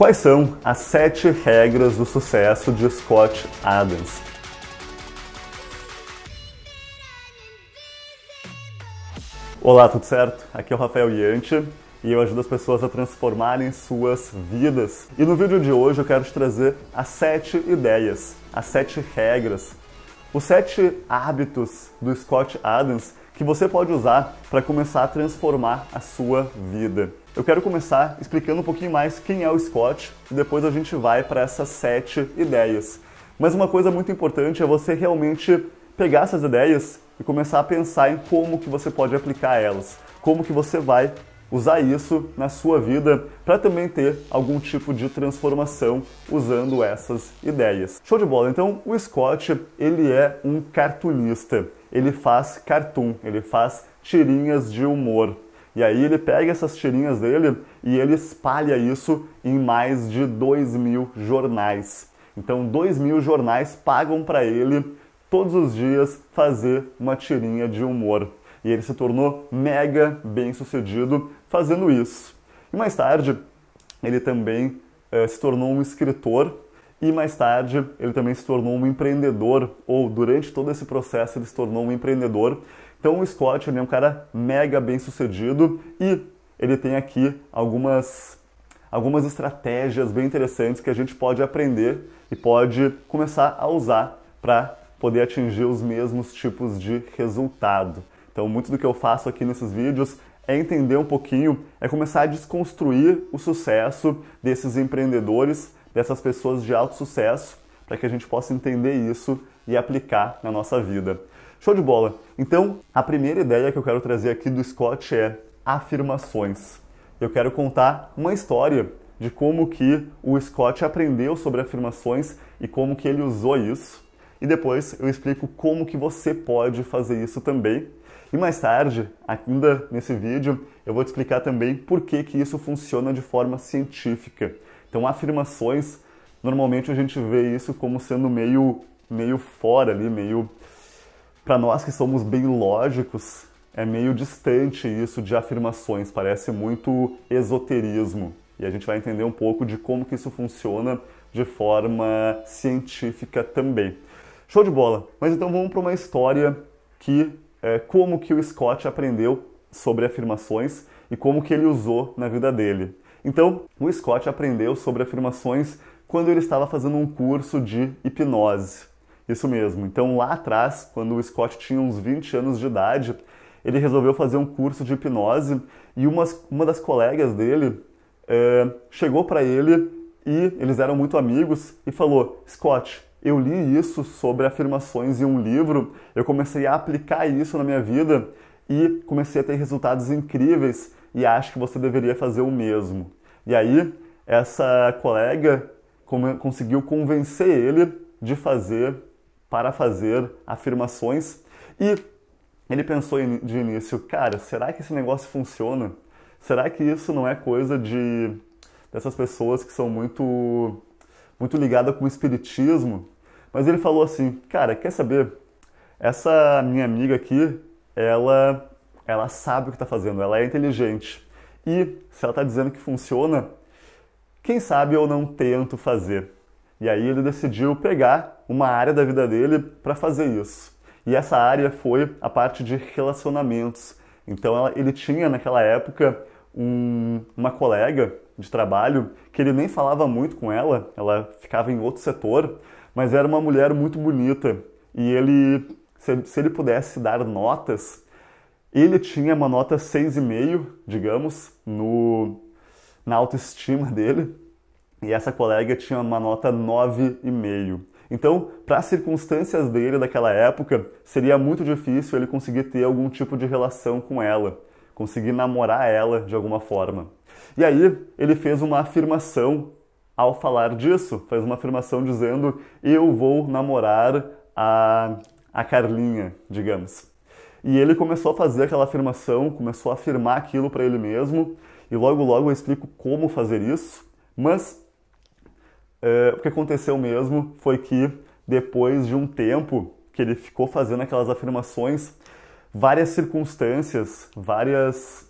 Quais são as sete regras do sucesso de Scott Adams? Olá, tudo certo? Aqui é o Rafael Yanti e eu ajudo as pessoas a transformarem suas vidas. E no vídeo de hoje eu quero te trazer as sete ideias, as sete regras, os sete hábitos do Scott Adams que você pode usar para começar a transformar a sua vida. Eu quero começar explicando um pouquinho mais quem é o Scott e depois a gente vai para essas sete ideias. Mas uma coisa muito importante é você realmente pegar essas ideias e começar a pensar em como que você pode aplicar elas, como que você vai usar isso na sua vida para também ter algum tipo de transformação usando essas ideias. Show de bola. Então, o Scott, ele é um cartunista ele faz cartoon, ele faz tirinhas de humor. E aí ele pega essas tirinhas dele e ele espalha isso em mais de 2 mil jornais. Então, 2 mil jornais pagam para ele todos os dias fazer uma tirinha de humor. E ele se tornou mega bem sucedido fazendo isso. E mais tarde, ele também eh, se tornou um escritor e mais tarde, ele também se tornou um empreendedor, ou durante todo esse processo, ele se tornou um empreendedor. Então, o Scott ele é um cara mega bem sucedido e ele tem aqui algumas, algumas estratégias bem interessantes que a gente pode aprender e pode começar a usar para poder atingir os mesmos tipos de resultado. Então, muito do que eu faço aqui nesses vídeos é entender um pouquinho, é começar a desconstruir o sucesso desses empreendedores dessas pessoas de alto sucesso, para que a gente possa entender isso e aplicar na nossa vida. Show de bola! Então, a primeira ideia que eu quero trazer aqui do Scott é afirmações. Eu quero contar uma história de como que o Scott aprendeu sobre afirmações e como que ele usou isso. E depois eu explico como que você pode fazer isso também. E mais tarde, ainda nesse vídeo, eu vou te explicar também por que que isso funciona de forma científica. Então, afirmações, normalmente a gente vê isso como sendo meio, meio fora ali, meio. Para nós que somos bem lógicos, é meio distante isso de afirmações, parece muito esoterismo. E a gente vai entender um pouco de como que isso funciona de forma científica também. Show de bola! Mas então vamos para uma história que é, como que o Scott aprendeu sobre afirmações e como que ele usou na vida dele. Então, o Scott aprendeu sobre afirmações quando ele estava fazendo um curso de hipnose. Isso mesmo. Então, lá atrás, quando o Scott tinha uns 20 anos de idade, ele resolveu fazer um curso de hipnose e uma, uma das colegas dele é, chegou para ele e eles eram muito amigos e falou: Scott, eu li isso sobre afirmações em um livro, eu comecei a aplicar isso na minha vida e comecei a ter resultados incríveis e acho que você deveria fazer o mesmo. E aí, essa colega conseguiu convencer ele de fazer, para fazer afirmações e ele pensou de início, cara, será que esse negócio funciona? Será que isso não é coisa de dessas pessoas que são muito muito ligada com o espiritismo? Mas ele falou assim, cara, quer saber? Essa minha amiga aqui, ela ela sabe o que está fazendo, ela é inteligente. E se ela está dizendo que funciona, quem sabe eu não tento fazer. E aí ele decidiu pegar uma área da vida dele para fazer isso. E essa área foi a parte de relacionamentos. Então ela, ele tinha naquela época um, uma colega de trabalho que ele nem falava muito com ela, ela ficava em outro setor, mas era uma mulher muito bonita. E ele, se, se ele pudesse dar notas, ele tinha uma nota 6,5, digamos, no, na autoestima dele, e essa colega tinha uma nota 9,5. Então, para as circunstâncias dele daquela época, seria muito difícil ele conseguir ter algum tipo de relação com ela, conseguir namorar ela de alguma forma. E aí, ele fez uma afirmação ao falar disso, fez uma afirmação dizendo: Eu vou namorar a, a Carlinha, digamos. E ele começou a fazer aquela afirmação, começou a afirmar aquilo para ele mesmo, e logo logo eu explico como fazer isso, mas é, o que aconteceu mesmo foi que depois de um tempo que ele ficou fazendo aquelas afirmações, várias circunstâncias, várias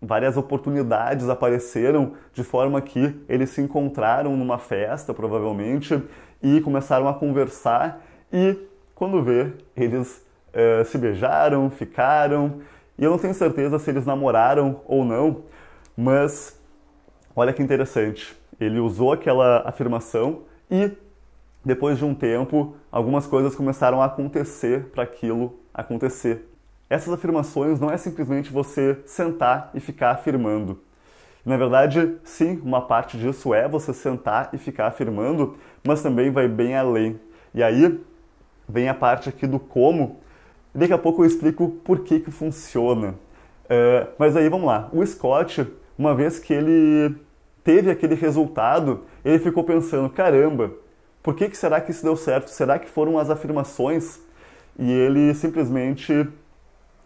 várias oportunidades apareceram de forma que eles se encontraram numa festa, provavelmente, e começaram a conversar e quando vê, eles uh, se beijaram, ficaram, e eu não tenho certeza se eles namoraram ou não, mas olha que interessante. Ele usou aquela afirmação e depois de um tempo, algumas coisas começaram a acontecer para aquilo acontecer. Essas afirmações não é simplesmente você sentar e ficar afirmando. Na verdade, sim, uma parte disso é você sentar e ficar afirmando, mas também vai bem além. E aí vem a parte aqui do como daqui a pouco eu explico por que, que funciona. Uh, mas aí vamos lá. O Scott, uma vez que ele teve aquele resultado, ele ficou pensando: caramba, por que, que será que isso deu certo? Será que foram as afirmações? E ele simplesmente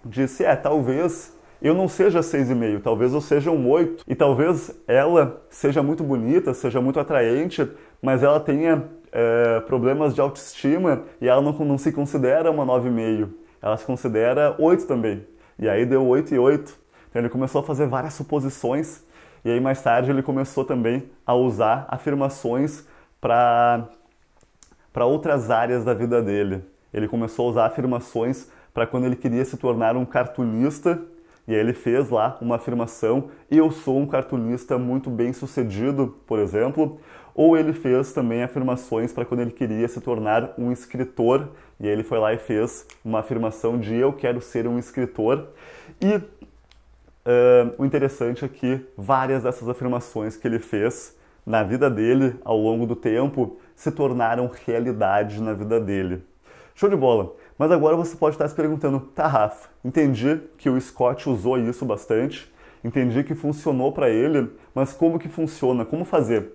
disse: é, talvez eu não seja seis e meio talvez eu seja um oito E talvez ela seja muito bonita, seja muito atraente, mas ela tenha é, problemas de autoestima e ela não, não se considera uma 9,5. Ela se considera 8 também. E aí deu 8 e 8. Então ele começou a fazer várias suposições e aí mais tarde ele começou também a usar afirmações para para outras áreas da vida dele. Ele começou a usar afirmações para quando ele queria se tornar um cartunista, e aí ele fez lá uma afirmação: eu sou um cartunista muito bem sucedido, por exemplo ou ele fez também afirmações para quando ele queria se tornar um escritor, e aí ele foi lá e fez uma afirmação de eu quero ser um escritor. E uh, o interessante é que várias dessas afirmações que ele fez na vida dele ao longo do tempo se tornaram realidade na vida dele. Show de bola! Mas agora você pode estar se perguntando, tá, Rafa, entendi que o Scott usou isso bastante, entendi que funcionou para ele, mas como que funciona? Como fazer?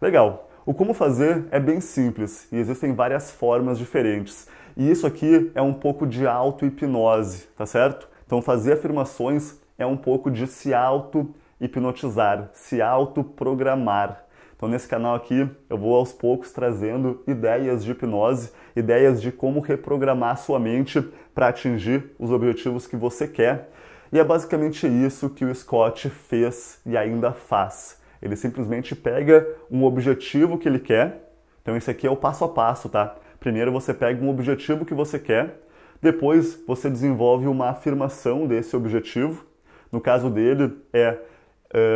Legal. O como fazer é bem simples e existem várias formas diferentes. E isso aqui é um pouco de auto-hipnose, tá certo? Então fazer afirmações é um pouco de se auto-hipnotizar, se auto-programar. Então nesse canal aqui eu vou aos poucos trazendo ideias de hipnose, ideias de como reprogramar sua mente para atingir os objetivos que você quer. E é basicamente isso que o Scott fez e ainda faz. Ele simplesmente pega um objetivo que ele quer. Então esse aqui é o passo a passo, tá? Primeiro você pega um objetivo que você quer, depois você desenvolve uma afirmação desse objetivo. No caso dele é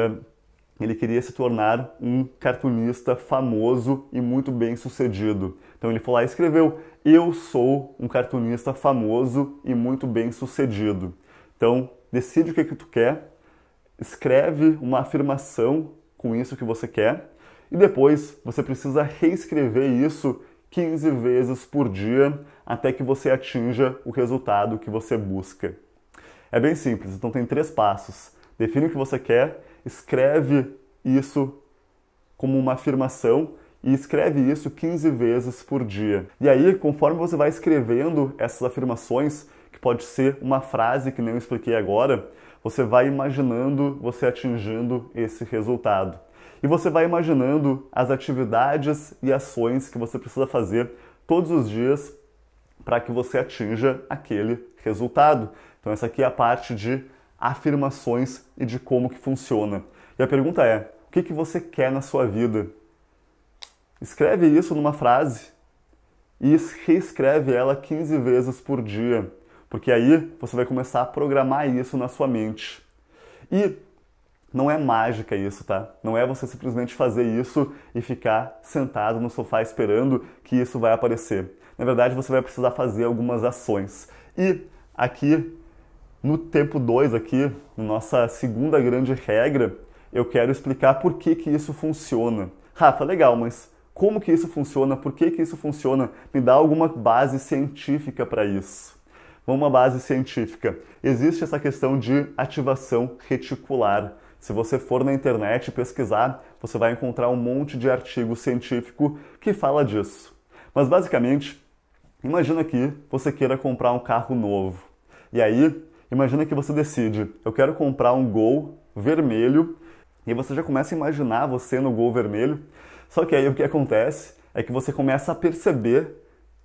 uh, ele queria se tornar um cartunista famoso e muito bem sucedido. Então ele foi lá e escreveu: Eu sou um cartunista famoso e muito bem sucedido. Então decide o que, é que tu quer, escreve uma afirmação com isso que você quer. E depois você precisa reescrever isso 15 vezes por dia até que você atinja o resultado que você busca. É bem simples, então tem três passos. Define o que você quer, escreve isso como uma afirmação e escreve isso 15 vezes por dia. E aí, conforme você vai escrevendo essas afirmações, que pode ser uma frase que nem eu expliquei agora, você vai imaginando você atingindo esse resultado. E você vai imaginando as atividades e ações que você precisa fazer todos os dias para que você atinja aquele resultado. Então essa aqui é a parte de afirmações e de como que funciona. E a pergunta é: o que, que você quer na sua vida? Escreve isso numa frase e reescreve ela 15 vezes por dia. Porque aí você vai começar a programar isso na sua mente. E não é mágica isso, tá? Não é você simplesmente fazer isso e ficar sentado no sofá esperando que isso vai aparecer. Na verdade, você vai precisar fazer algumas ações. E aqui no tempo 2 aqui, nossa segunda grande regra, eu quero explicar por que que isso funciona. Rafa, legal, mas como que isso funciona? Por que que isso funciona? Me dá alguma base científica para isso uma base científica. Existe essa questão de ativação reticular. Se você for na internet pesquisar, você vai encontrar um monte de artigo científico que fala disso. Mas basicamente, imagina que você queira comprar um carro novo. E aí, imagina que você decide, eu quero comprar um Gol vermelho, e você já começa a imaginar você no Gol vermelho. Só que aí o que acontece é que você começa a perceber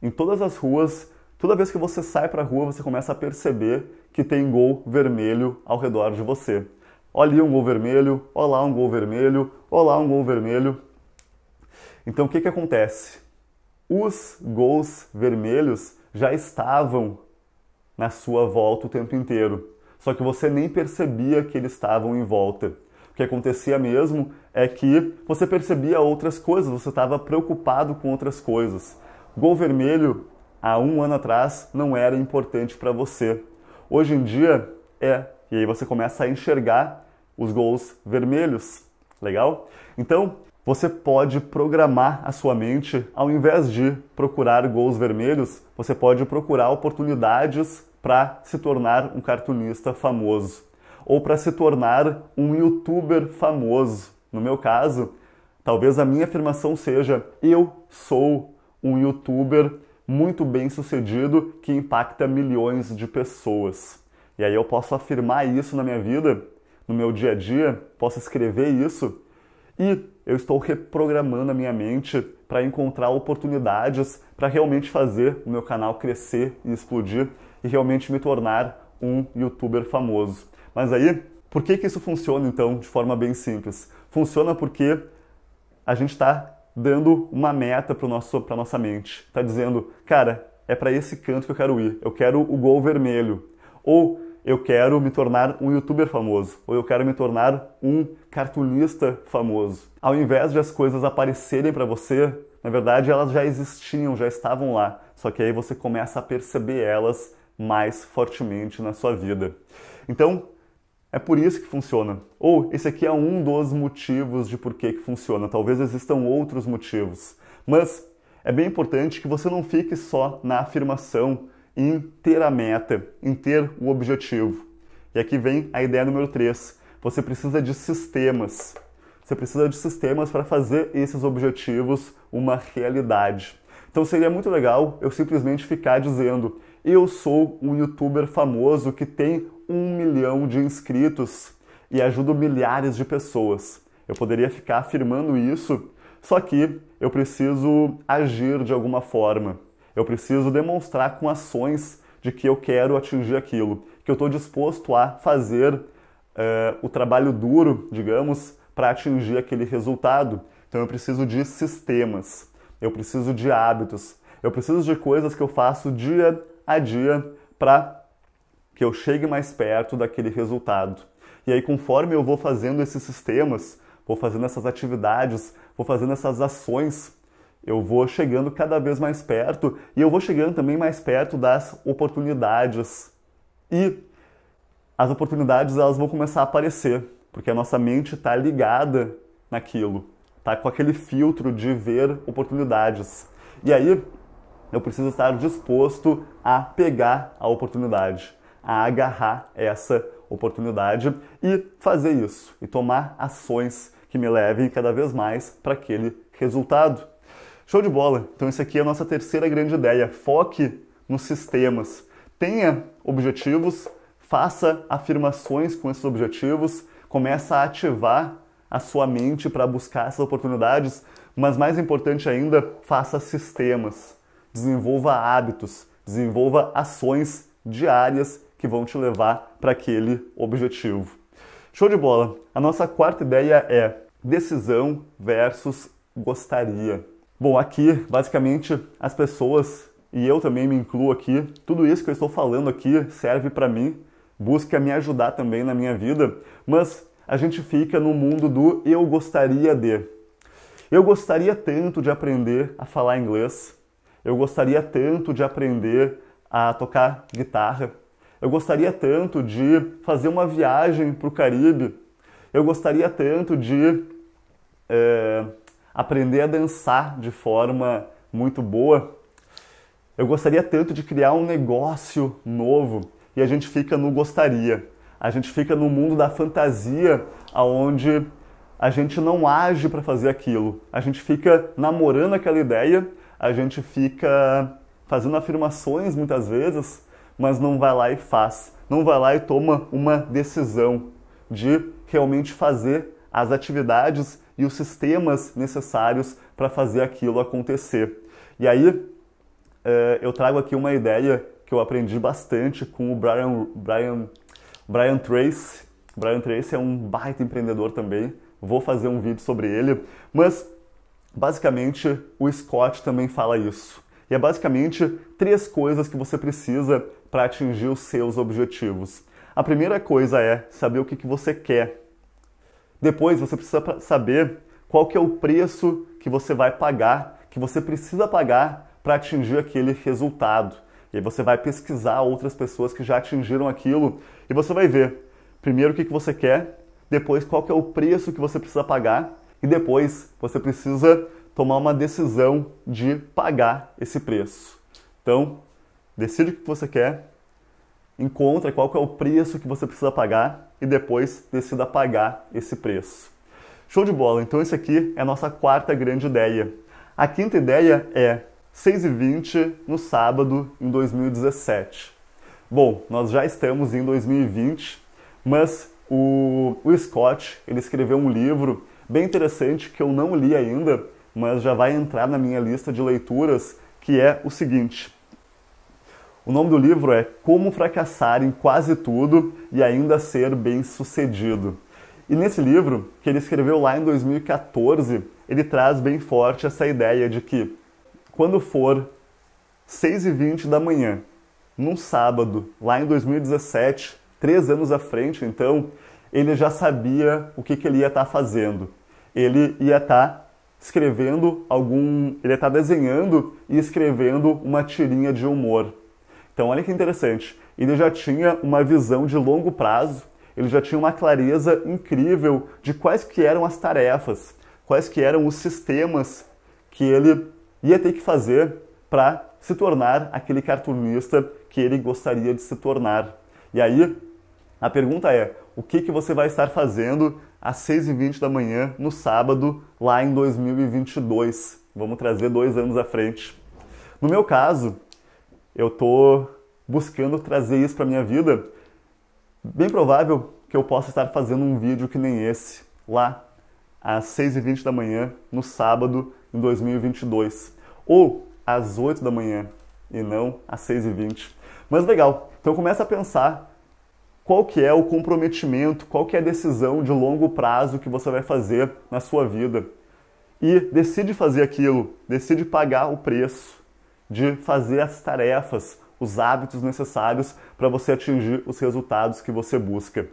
em todas as ruas Toda vez que você sai para a rua, você começa a perceber que tem gol vermelho ao redor de você. Olha um gol vermelho, olá um gol vermelho, olá um gol vermelho. Então o que, que acontece? Os gols vermelhos já estavam na sua volta o tempo inteiro, só que você nem percebia que eles estavam em volta. O que acontecia mesmo é que você percebia outras coisas, você estava preocupado com outras coisas. Gol vermelho há um ano atrás não era importante para você. Hoje em dia é. E aí você começa a enxergar os gols vermelhos. Legal? Então, você pode programar a sua mente ao invés de procurar gols vermelhos, você pode procurar oportunidades para se tornar um cartunista famoso ou para se tornar um youtuber famoso. No meu caso, talvez a minha afirmação seja: eu sou um youtuber muito bem sucedido que impacta milhões de pessoas. E aí eu posso afirmar isso na minha vida, no meu dia a dia, posso escrever isso e eu estou reprogramando a minha mente para encontrar oportunidades para realmente fazer o meu canal crescer e explodir e realmente me tornar um youtuber famoso. Mas aí, por que, que isso funciona então de forma bem simples? Funciona porque a gente está dando uma meta para nosso para nossa mente. Está dizendo, cara, é para esse canto que eu quero ir. Eu quero o gol vermelho. Ou eu quero me tornar um youtuber famoso, ou eu quero me tornar um cartunista famoso. Ao invés de as coisas aparecerem para você, na verdade elas já existiam, já estavam lá, só que aí você começa a perceber elas mais fortemente na sua vida. Então, é por isso que funciona. Ou esse aqui é um dos motivos de por que funciona. Talvez existam outros motivos. Mas é bem importante que você não fique só na afirmação em ter a meta, em ter o objetivo. E aqui vem a ideia número 3. Você precisa de sistemas. Você precisa de sistemas para fazer esses objetivos uma realidade. Então seria muito legal eu simplesmente ficar dizendo: eu sou um youtuber famoso que tem um milhão de inscritos e ajudo milhares de pessoas. Eu poderia ficar afirmando isso, só que eu preciso agir de alguma forma. Eu preciso demonstrar com ações de que eu quero atingir aquilo, que eu estou disposto a fazer uh, o trabalho duro, digamos, para atingir aquele resultado. Então eu preciso de sistemas, eu preciso de hábitos, eu preciso de coisas que eu faço dia a dia para que eu chegue mais perto daquele resultado. E aí, conforme eu vou fazendo esses sistemas, vou fazendo essas atividades, vou fazendo essas ações, eu vou chegando cada vez mais perto e eu vou chegando também mais perto das oportunidades. E as oportunidades elas vão começar a aparecer, porque a nossa mente está ligada naquilo, tá com aquele filtro de ver oportunidades. E aí eu preciso estar disposto a pegar a oportunidade a agarrar essa oportunidade e fazer isso e tomar ações que me levem cada vez mais para aquele resultado. Show de bola! Então, isso aqui é a nossa terceira grande ideia. Foque nos sistemas. Tenha objetivos, faça afirmações com esses objetivos, começa a ativar a sua mente para buscar essas oportunidades, mas mais importante ainda, faça sistemas, desenvolva hábitos, desenvolva ações diárias que vão te levar para aquele objetivo. Show de bola! A nossa quarta ideia é decisão versus gostaria. Bom, aqui basicamente as pessoas e eu também me incluo aqui, tudo isso que eu estou falando aqui serve para mim, busca me ajudar também na minha vida, mas a gente fica no mundo do eu gostaria de. Eu gostaria tanto de aprender a falar inglês. Eu gostaria tanto de aprender a tocar guitarra. Eu gostaria tanto de fazer uma viagem para o Caribe. Eu gostaria tanto de é, aprender a dançar de forma muito boa. Eu gostaria tanto de criar um negócio novo. E a gente fica no gostaria. A gente fica no mundo da fantasia, aonde a gente não age para fazer aquilo. A gente fica namorando aquela ideia, a gente fica fazendo afirmações muitas vezes mas não vai lá e faz, não vai lá e toma uma decisão de realmente fazer as atividades e os sistemas necessários para fazer aquilo acontecer. E aí eh, eu trago aqui uma ideia que eu aprendi bastante com o Brian, Brian, Brian Trace. Brian Trace é um baita empreendedor também. Vou fazer um vídeo sobre ele, mas basicamente o Scott também fala isso. E é basicamente três coisas que você precisa para atingir os seus objetivos. A primeira coisa é saber o que, que você quer. Depois você precisa saber qual que é o preço que você vai pagar, que você precisa pagar para atingir aquele resultado. E aí você vai pesquisar outras pessoas que já atingiram aquilo e você vai ver primeiro o que, que você quer, depois qual que é o preço que você precisa pagar e depois você precisa tomar uma decisão de pagar esse preço. Então, decide o que você quer, encontra qual que é o preço que você precisa pagar e depois decida pagar esse preço. Show de bola! Então, isso aqui é a nossa quarta grande ideia. A quinta ideia é 6h20 no sábado em 2017. Bom, nós já estamos em 2020, mas o, o Scott ele escreveu um livro bem interessante que eu não li ainda, mas já vai entrar na minha lista de leituras, que é o seguinte: o nome do livro é Como Fracassar em Quase Tudo e Ainda Ser Bem Sucedido. E nesse livro, que ele escreveu lá em 2014, ele traz bem forte essa ideia de que quando for 6h20 da manhã, num sábado, lá em 2017, três anos à frente, então, ele já sabia o que, que ele ia estar tá fazendo. Ele ia estar tá escrevendo algum. Ele ia estar tá desenhando e escrevendo uma tirinha de humor. Então, olha que interessante. Ele já tinha uma visão de longo prazo, ele já tinha uma clareza incrível de quais que eram as tarefas, quais que eram os sistemas que ele ia ter que fazer para se tornar aquele cartunista que ele gostaria de se tornar. E aí, a pergunta é: o que, que você vai estar fazendo às 6h20 da manhã no sábado, lá em 2022? Vamos trazer dois anos à frente. No meu caso, eu tô buscando trazer isso para minha vida, bem provável que eu possa estar fazendo um vídeo que nem esse lá às 6h20 da manhã no sábado em 2022 ou às 8 da manhã e não às 6h20. Mas legal, então começa a pensar qual que é o comprometimento, qual que é a decisão de longo prazo que você vai fazer na sua vida. E decide fazer aquilo, decide pagar o preço de fazer as tarefas, os hábitos necessários para você atingir os resultados que você busca.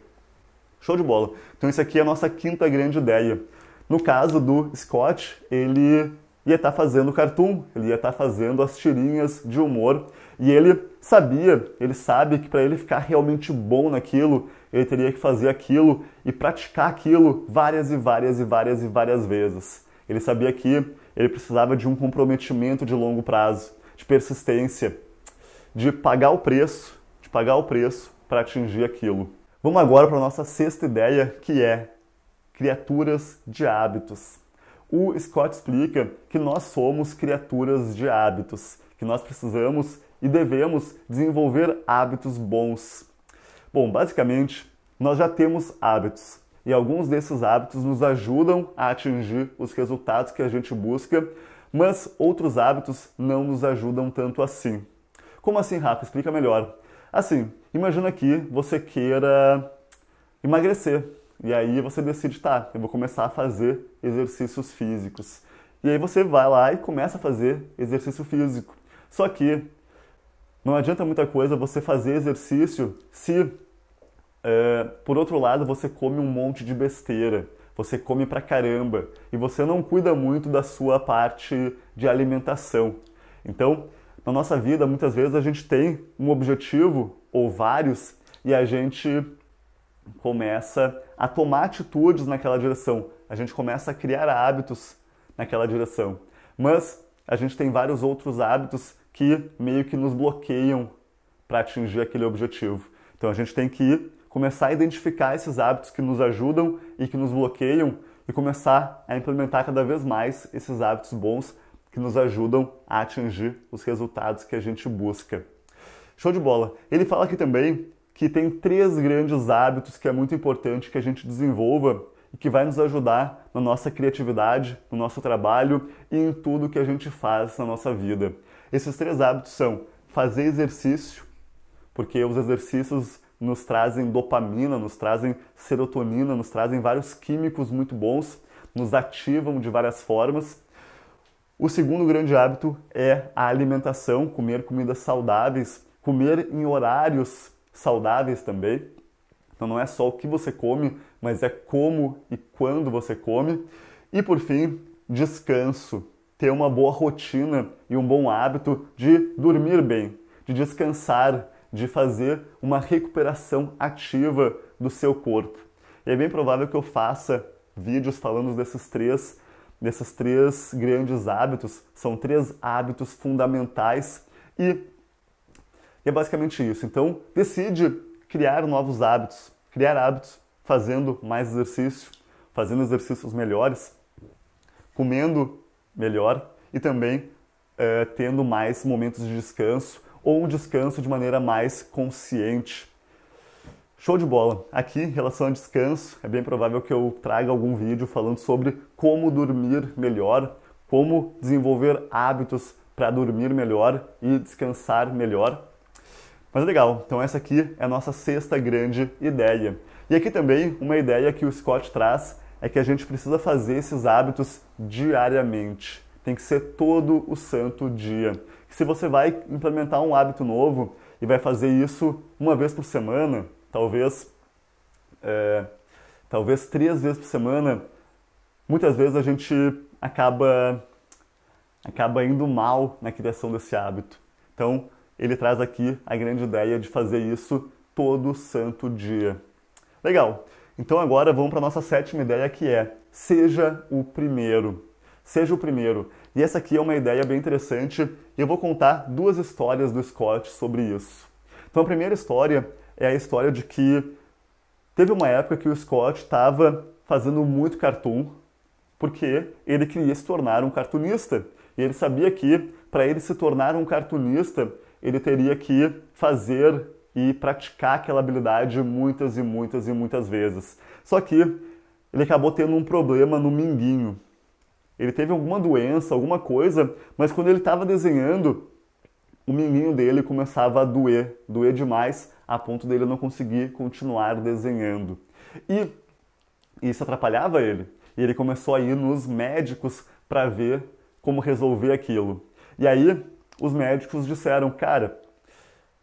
Show de bola! Então, isso aqui é a nossa quinta grande ideia. No caso do Scott, ele ia estar tá fazendo cartoon, ele ia estar tá fazendo as tirinhas de humor e ele sabia, ele sabe que para ele ficar realmente bom naquilo, ele teria que fazer aquilo e praticar aquilo várias e várias e várias e várias vezes. Ele sabia que ele precisava de um comprometimento de longo prazo de persistência, de pagar o preço, de pagar o preço para atingir aquilo. Vamos agora para a nossa sexta ideia, que é criaturas de hábitos. O Scott explica que nós somos criaturas de hábitos, que nós precisamos e devemos desenvolver hábitos bons. Bom, basicamente, nós já temos hábitos e alguns desses hábitos nos ajudam a atingir os resultados que a gente busca mas outros hábitos não nos ajudam tanto assim. Como assim, Rafa? Explica melhor. Assim, imagina que você queira emagrecer. E aí você decide, tá, eu vou começar a fazer exercícios físicos. E aí você vai lá e começa a fazer exercício físico. Só que não adianta muita coisa você fazer exercício se, é, por outro lado, você come um monte de besteira você come pra caramba e você não cuida muito da sua parte de alimentação. Então, na nossa vida, muitas vezes a gente tem um objetivo ou vários e a gente começa a tomar atitudes naquela direção, a gente começa a criar hábitos naquela direção. Mas a gente tem vários outros hábitos que meio que nos bloqueiam para atingir aquele objetivo. Então a gente tem que começar a identificar esses hábitos que nos ajudam e que nos bloqueiam e começar a implementar cada vez mais esses hábitos bons que nos ajudam a atingir os resultados que a gente busca. Show de bola! Ele fala aqui também que tem três grandes hábitos que é muito importante que a gente desenvolva e que vai nos ajudar na nossa criatividade, no nosso trabalho e em tudo que a gente faz na nossa vida. Esses três hábitos são fazer exercício, porque os exercícios nos trazem dopamina, nos trazem serotonina, nos trazem vários químicos muito bons, nos ativam de várias formas. O segundo grande hábito é a alimentação, comer comidas saudáveis, comer em horários saudáveis também. Então não é só o que você come, mas é como e quando você come. E por fim, descanso. Ter uma boa rotina e um bom hábito de dormir bem, de descansar, de fazer uma recuperação ativa do seu corpo. E é bem provável que eu faça vídeos falando desses três, desses três grandes hábitos, são três hábitos fundamentais e é basicamente isso. Então, decide criar novos hábitos, criar hábitos fazendo mais exercício, fazendo exercícios melhores, comendo melhor e também eh, tendo mais momentos de descanso ou um descanso de maneira mais consciente. Show de bola! Aqui, em relação a descanso, é bem provável que eu traga algum vídeo falando sobre como dormir melhor, como desenvolver hábitos para dormir melhor e descansar melhor. Mas é legal, então essa aqui é a nossa sexta grande ideia. E aqui também uma ideia que o Scott traz é que a gente precisa fazer esses hábitos diariamente. Tem que ser todo o santo dia se você vai implementar um hábito novo e vai fazer isso uma vez por semana, talvez, é, talvez três vezes por semana, muitas vezes a gente acaba acaba indo mal na criação desse hábito. Então, ele traz aqui a grande ideia de fazer isso todo santo dia. Legal. Então agora vamos para a nossa sétima ideia que é seja o primeiro. Seja o primeiro. E essa aqui é uma ideia bem interessante e eu vou contar duas histórias do Scott sobre isso. Então a primeira história é a história de que teve uma época que o Scott estava fazendo muito cartoon porque ele queria se tornar um cartunista e ele sabia que para ele se tornar um cartunista ele teria que fazer e praticar aquela habilidade muitas e muitas e muitas vezes. Só que ele acabou tendo um problema no minguinho. Ele teve alguma doença, alguma coisa, mas quando ele estava desenhando, o miminho dele começava a doer, doer demais, a ponto dele não conseguir continuar desenhando. E isso atrapalhava ele. E ele começou a ir nos médicos para ver como resolver aquilo. E aí os médicos disseram: "Cara,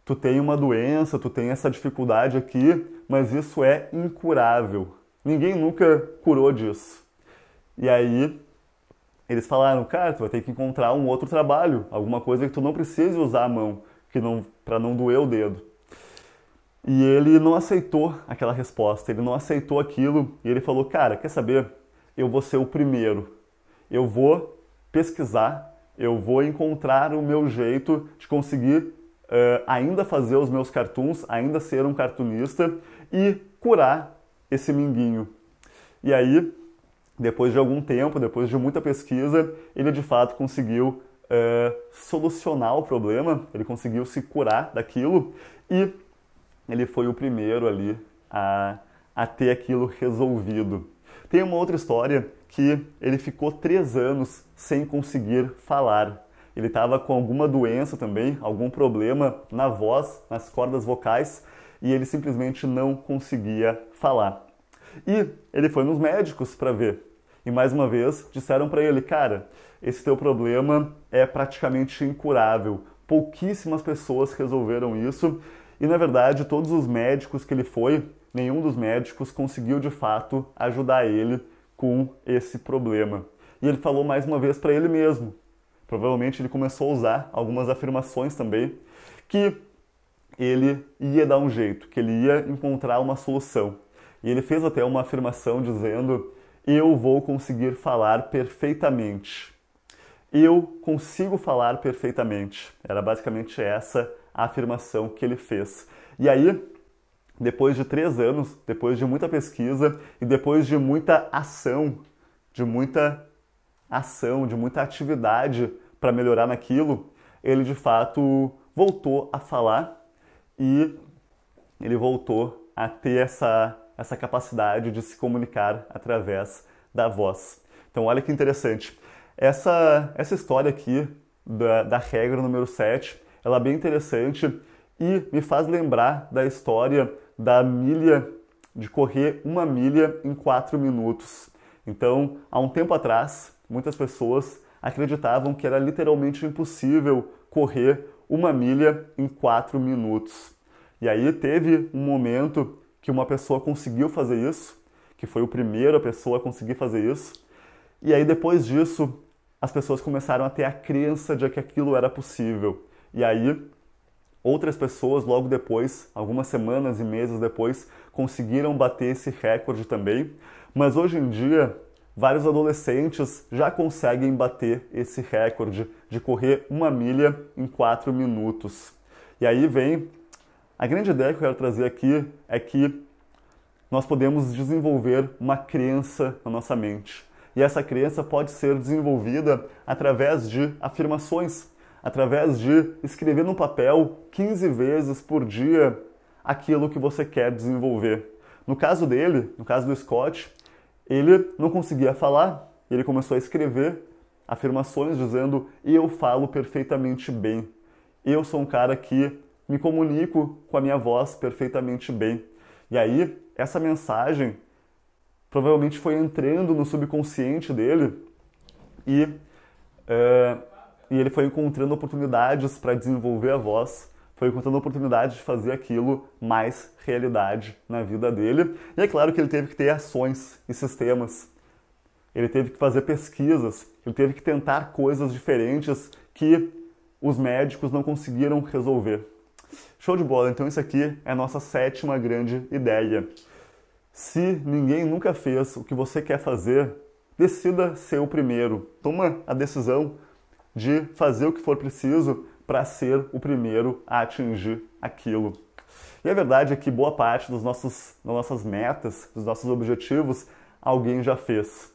tu tem uma doença, tu tem essa dificuldade aqui, mas isso é incurável. Ninguém nunca curou disso". E aí eles falaram, cara, tu vai ter que encontrar um outro trabalho, alguma coisa que tu não precise usar a mão, que não para não doer o dedo. E ele não aceitou aquela resposta, ele não aceitou aquilo e ele falou: Cara, quer saber? Eu vou ser o primeiro. Eu vou pesquisar, eu vou encontrar o meu jeito de conseguir uh, ainda fazer os meus cartoons, ainda ser um cartunista e curar esse minguinho. E aí depois de algum tempo, depois de muita pesquisa, ele de fato conseguiu uh, solucionar o problema, ele conseguiu se curar daquilo e ele foi o primeiro ali a, a ter aquilo resolvido. Tem uma outra história que ele ficou três anos sem conseguir falar. Ele estava com alguma doença também, algum problema na voz, nas cordas vocais, e ele simplesmente não conseguia falar. E ele foi nos médicos para ver. E mais uma vez disseram para ele, cara, esse teu problema é praticamente incurável. Pouquíssimas pessoas resolveram isso. E na verdade, todos os médicos que ele foi, nenhum dos médicos conseguiu de fato ajudar ele com esse problema. E ele falou mais uma vez para ele mesmo. Provavelmente ele começou a usar algumas afirmações também que ele ia dar um jeito, que ele ia encontrar uma solução. E ele fez até uma afirmação dizendo: Eu vou conseguir falar perfeitamente. Eu consigo falar perfeitamente. Era basicamente essa a afirmação que ele fez. E aí, depois de três anos, depois de muita pesquisa e depois de muita ação, de muita ação, de muita atividade para melhorar naquilo, ele de fato voltou a falar e ele voltou a ter essa essa capacidade de se comunicar através da voz. Então, olha que interessante. Essa, essa história aqui da, da regra número 7, ela é bem interessante e me faz lembrar da história da milha, de correr uma milha em 4 minutos. Então, há um tempo atrás, muitas pessoas acreditavam que era literalmente impossível correr uma milha em 4 minutos. E aí teve um momento que uma pessoa conseguiu fazer isso, que foi a primeira pessoa a conseguir fazer isso. E aí depois disso, as pessoas começaram a ter a crença de que aquilo era possível. E aí outras pessoas logo depois, algumas semanas e meses depois, conseguiram bater esse recorde também. Mas hoje em dia, vários adolescentes já conseguem bater esse recorde de correr uma milha em quatro minutos. E aí vem a grande ideia que eu quero trazer aqui é que nós podemos desenvolver uma crença na nossa mente. E essa crença pode ser desenvolvida através de afirmações, através de escrever no papel 15 vezes por dia aquilo que você quer desenvolver. No caso dele, no caso do Scott, ele não conseguia falar, ele começou a escrever afirmações dizendo: "Eu falo perfeitamente bem. Eu sou um cara que me comunico com a minha voz perfeitamente bem. E aí, essa mensagem provavelmente foi entrando no subconsciente dele e, eh, e ele foi encontrando oportunidades para desenvolver a voz, foi encontrando oportunidades de fazer aquilo mais realidade na vida dele. E é claro que ele teve que ter ações e sistemas, ele teve que fazer pesquisas, ele teve que tentar coisas diferentes que os médicos não conseguiram resolver. Show de bola, então isso aqui é a nossa sétima grande ideia. Se ninguém nunca fez o que você quer fazer, decida ser o primeiro. Toma a decisão de fazer o que for preciso para ser o primeiro a atingir aquilo. E a é verdade é que boa parte dos nossos, das nossas metas, dos nossos objetivos, alguém já fez.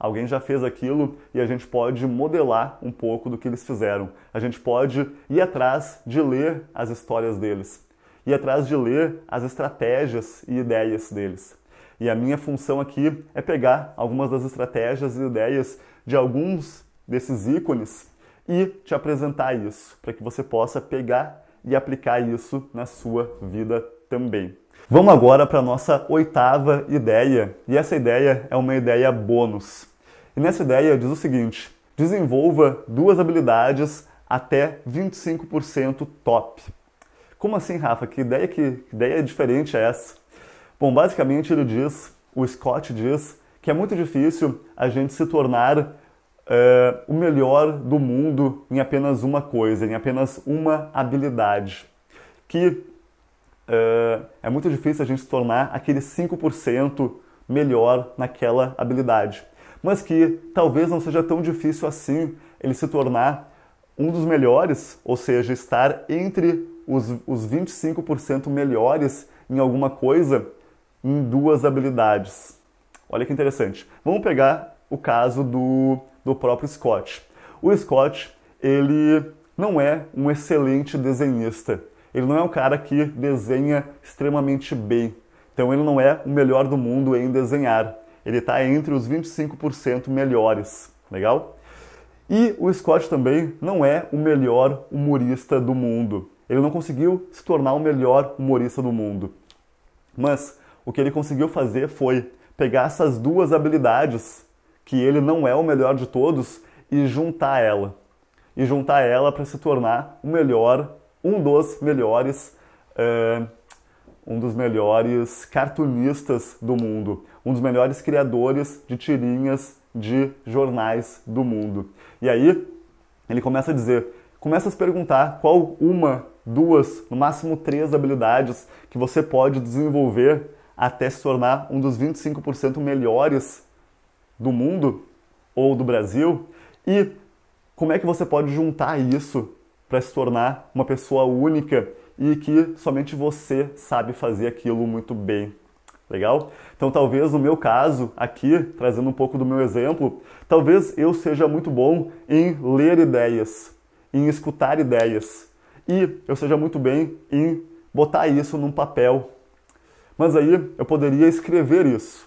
Alguém já fez aquilo e a gente pode modelar um pouco do que eles fizeram. A gente pode ir atrás de ler as histórias deles, ir atrás de ler as estratégias e ideias deles. E a minha função aqui é pegar algumas das estratégias e ideias de alguns desses ícones e te apresentar isso, para que você possa pegar e aplicar isso na sua vida também. Vamos agora para a nossa oitava ideia, e essa ideia é uma ideia bônus. E nessa ideia diz o seguinte: desenvolva duas habilidades até 25% top. Como assim, Rafa? Que ideia que, ideia diferente é essa? Bom, basicamente ele diz, o Scott diz que é muito difícil a gente se tornar Uh, o melhor do mundo em apenas uma coisa, em apenas uma habilidade. Que uh, é muito difícil a gente se tornar aquele 5% melhor naquela habilidade. Mas que talvez não seja tão difícil assim ele se tornar um dos melhores, ou seja, estar entre os, os 25% melhores em alguma coisa em duas habilidades. Olha que interessante. Vamos pegar o caso do, do próprio Scott. O Scott, ele não é um excelente desenhista. Ele não é um cara que desenha extremamente bem. Então ele não é o melhor do mundo em desenhar. Ele está entre os 25% melhores. Legal? E o Scott também não é o melhor humorista do mundo. Ele não conseguiu se tornar o melhor humorista do mundo. Mas o que ele conseguiu fazer foi pegar essas duas habilidades, que ele não é o melhor de todos, e juntar ela. E juntar ela para se tornar o melhor um dos melhores, é, um dos melhores cartunistas do mundo, um dos melhores criadores de tirinhas de jornais do mundo. E aí ele começa a dizer, começa a se perguntar qual uma, duas, no máximo três habilidades que você pode desenvolver até se tornar um dos 25% melhores do mundo ou do Brasil e como é que você pode juntar isso para se tornar uma pessoa única e que somente você sabe fazer aquilo muito bem. Legal? Então, talvez no meu caso, aqui, trazendo um pouco do meu exemplo, talvez eu seja muito bom em ler ideias, em escutar ideias. E eu seja muito bem em botar isso num papel. Mas aí eu poderia escrever isso.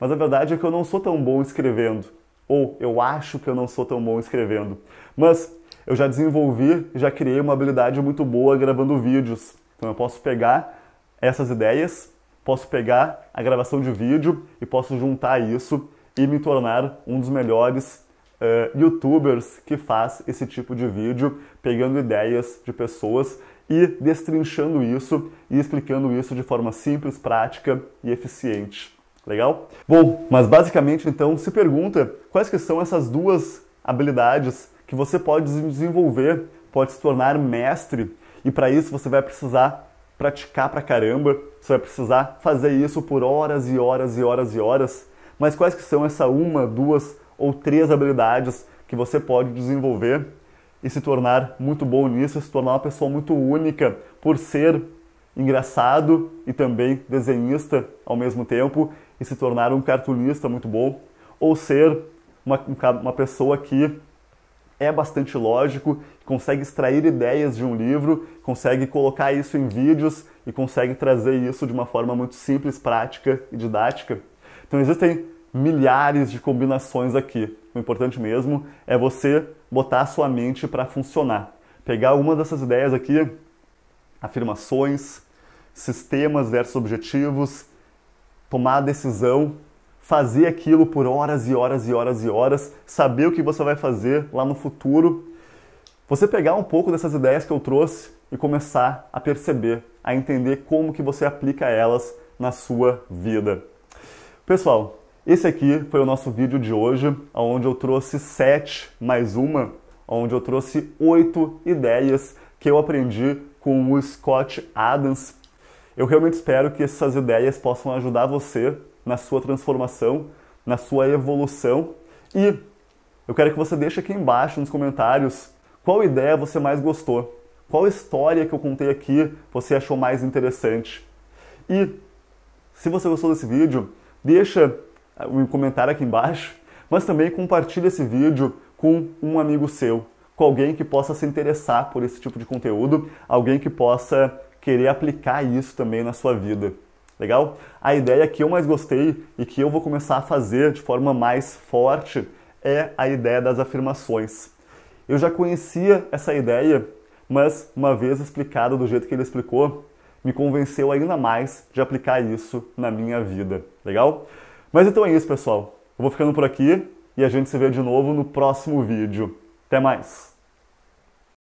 Mas a verdade é que eu não sou tão bom escrevendo. Ou eu acho que eu não sou tão bom escrevendo. Mas eu já desenvolvi, já criei uma habilidade muito boa gravando vídeos. Então eu posso pegar essas ideias, posso pegar a gravação de vídeo e posso juntar isso e me tornar um dos melhores uh, youtubers que faz esse tipo de vídeo, pegando ideias de pessoas e destrinchando isso e explicando isso de forma simples, prática e eficiente. Legal? Bom, mas basicamente então se pergunta quais que são essas duas habilidades que você pode desenvolver, pode se tornar mestre, e para isso você vai precisar praticar pra caramba, você vai precisar fazer isso por horas e horas e horas e horas. Mas quais que são essa uma, duas ou três habilidades que você pode desenvolver e se tornar muito bom nisso, se tornar uma pessoa muito única por ser engraçado e também desenhista ao mesmo tempo e se tornar um cartunista muito bom ou ser uma, uma pessoa que é bastante lógico, consegue extrair ideias de um livro, consegue colocar isso em vídeos e consegue trazer isso de uma forma muito simples, prática e didática. Então existem milhares de combinações aqui. O importante mesmo é você botar a sua mente para funcionar. Pegar uma dessas ideias aqui, afirmações, sistemas versus objetivos, tomar a decisão fazer aquilo por horas e horas e horas e horas, saber o que você vai fazer lá no futuro, você pegar um pouco dessas ideias que eu trouxe e começar a perceber, a entender como que você aplica elas na sua vida. Pessoal, esse aqui foi o nosso vídeo de hoje, onde eu trouxe sete mais uma, onde eu trouxe oito ideias que eu aprendi com o Scott Adams. Eu realmente espero que essas ideias possam ajudar você na sua transformação, na sua evolução. E eu quero que você deixe aqui embaixo nos comentários qual ideia você mais gostou, qual história que eu contei aqui você achou mais interessante. E se você gostou desse vídeo, deixa eh, um comentário aqui embaixo, mas também compartilhe esse vídeo com um amigo seu, com alguém que possa se interessar por esse tipo de conteúdo, alguém que possa querer aplicar isso também na sua vida. Legal? A ideia que eu mais gostei e que eu vou começar a fazer de forma mais forte é a ideia das afirmações. Eu já conhecia essa ideia, mas uma vez explicada do jeito que ele explicou, me convenceu ainda mais de aplicar isso na minha vida. Legal? Mas então é isso, pessoal. Eu vou ficando por aqui e a gente se vê de novo no próximo vídeo. Até mais!